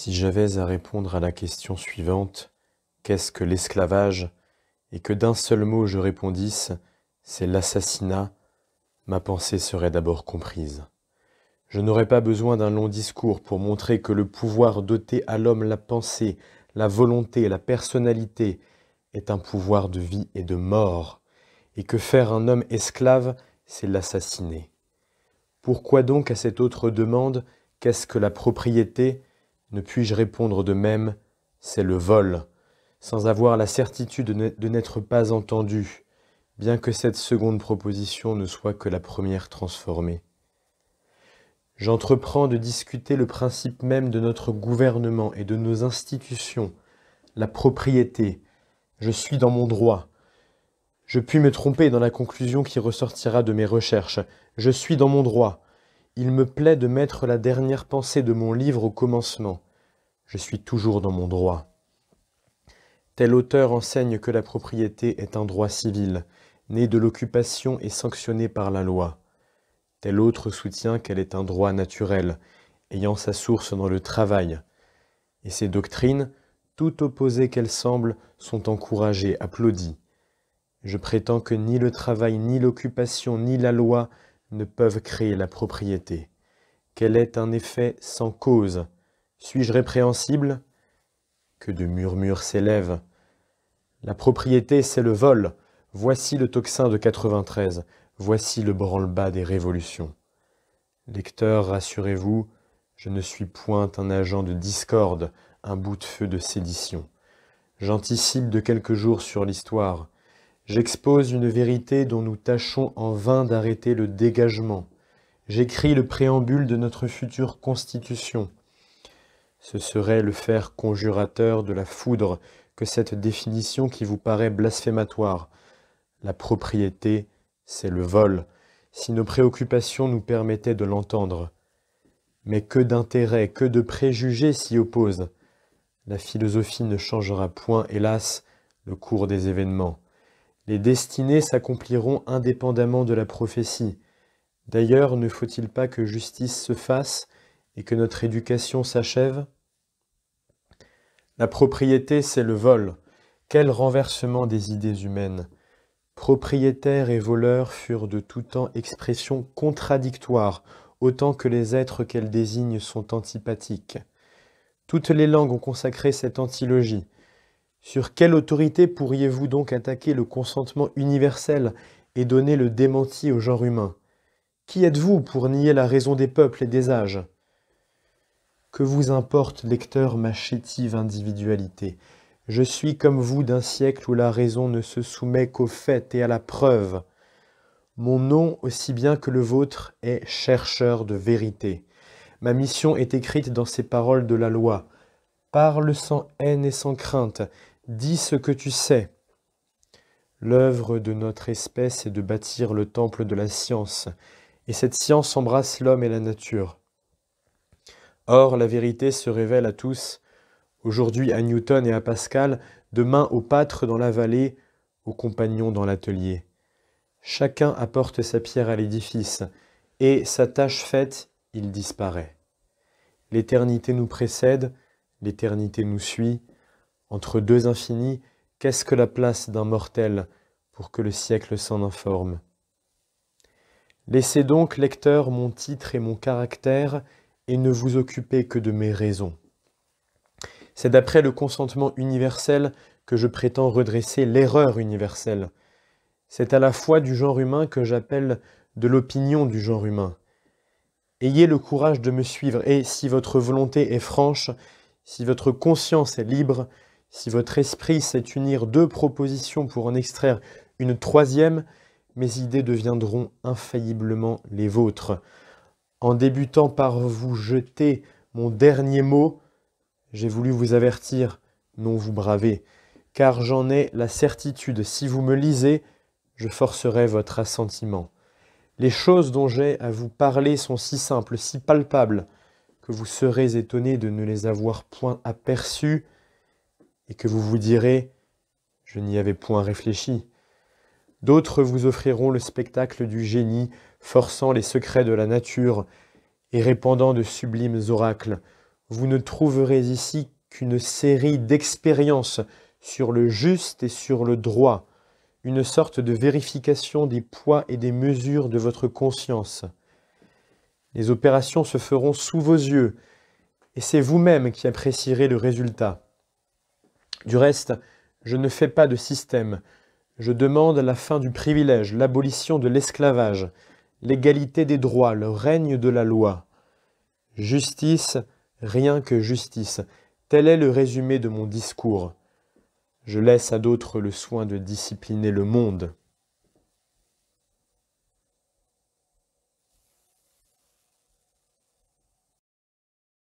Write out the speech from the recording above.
Si j'avais à répondre à la question suivante, qu'est-ce que l'esclavage, et que d'un seul mot je répondisse, c'est l'assassinat, ma pensée serait d'abord comprise. Je n'aurais pas besoin d'un long discours pour montrer que le pouvoir doté à l'homme la pensée, la volonté, la personnalité, est un pouvoir de vie et de mort, et que faire un homme esclave, c'est l'assassiner. Pourquoi donc à cette autre demande, qu'est-ce que la propriété ne puis-je répondre de même C'est le vol, sans avoir la certitude de n'être pas entendu, bien que cette seconde proposition ne soit que la première transformée. J'entreprends de discuter le principe même de notre gouvernement et de nos institutions, la propriété. Je suis dans mon droit. Je puis me tromper dans la conclusion qui ressortira de mes recherches. Je suis dans mon droit il me plaît de mettre la dernière pensée de mon livre au commencement. Je suis toujours dans mon droit. Tel auteur enseigne que la propriété est un droit civil, né de l'occupation et sanctionné par la loi. Tel autre soutient qu'elle est un droit naturel, ayant sa source dans le travail. Et ces doctrines, tout opposées qu'elles semblent, sont encouragées, applaudies. Je prétends que ni le travail, ni l'occupation, ni la loi ne peuvent créer la propriété, quel est un effet sans cause. Suis-je répréhensible Que de murmures s'élèvent. La propriété, c'est le vol. Voici le tocsin de 93. Voici le branle-bas des révolutions. Lecteur, rassurez-vous, je ne suis point un agent de discorde, un bout de feu de sédition. J'anticipe de quelques jours sur l'histoire. J'expose une vérité dont nous tâchons en vain d'arrêter le dégagement. J'écris le préambule de notre future constitution. Ce serait le fer conjurateur de la foudre que cette définition qui vous paraît blasphématoire. La propriété, c'est le vol, si nos préoccupations nous permettaient de l'entendre. Mais que d'intérêts, que de préjugés s'y opposent. La philosophie ne changera point, hélas, le cours des événements. Les destinées s'accompliront indépendamment de la prophétie. D'ailleurs, ne faut-il pas que justice se fasse et que notre éducation s'achève La propriété, c'est le vol. Quel renversement des idées humaines Propriétaires et voleurs furent de tout temps expressions contradictoires, autant que les êtres qu'elles désignent sont antipathiques. Toutes les langues ont consacré cette antilogie. Sur quelle autorité pourriez-vous donc attaquer le consentement universel et donner le démenti au genre humain Qui êtes-vous pour nier la raison des peuples et des âges Que vous importe, lecteur, ma chétive individualité Je suis comme vous d'un siècle où la raison ne se soumet qu'au faits et à la preuve. Mon nom, aussi bien que le vôtre, est chercheur de vérité. Ma mission est écrite dans ces paroles de la loi. Parle sans haine et sans crainte. Dis ce que tu sais. L'œuvre de notre espèce est de bâtir le temple de la science, et cette science embrasse l'homme et la nature. Or, la vérité se révèle à tous, aujourd'hui à Newton et à Pascal, demain au pâtre dans la vallée, aux compagnons dans l'atelier. Chacun apporte sa pierre à l'édifice, et sa tâche faite, il disparaît. L'éternité nous précède, L'éternité nous suit. Entre deux infinis, qu'est-ce que la place d'un mortel pour que le siècle s'en informe Laissez donc, lecteur, mon titre et mon caractère, et ne vous occupez que de mes raisons. C'est d'après le consentement universel que je prétends redresser l'erreur universelle. C'est à la fois du genre humain que j'appelle de l'opinion du genre humain. Ayez le courage de me suivre, et si votre volonté est franche, si votre conscience est libre, si votre esprit sait unir deux propositions pour en extraire une troisième, mes idées deviendront infailliblement les vôtres. En débutant par vous jeter mon dernier mot, j'ai voulu vous avertir, non vous braver, car j'en ai la certitude, si vous me lisez, je forcerai votre assentiment. Les choses dont j'ai à vous parler sont si simples, si palpables, vous serez étonné de ne les avoir point aperçus et que vous vous direz Je n'y avais point réfléchi. D'autres vous offriront le spectacle du génie, forçant les secrets de la nature et répandant de sublimes oracles. Vous ne trouverez ici qu'une série d'expériences sur le juste et sur le droit, une sorte de vérification des poids et des mesures de votre conscience. Les opérations se feront sous vos yeux, et c'est vous-même qui apprécierez le résultat. Du reste, je ne fais pas de système. Je demande la fin du privilège, l'abolition de l'esclavage, l'égalité des droits, le règne de la loi. Justice, rien que justice. Tel est le résumé de mon discours. Je laisse à d'autres le soin de discipliner le monde.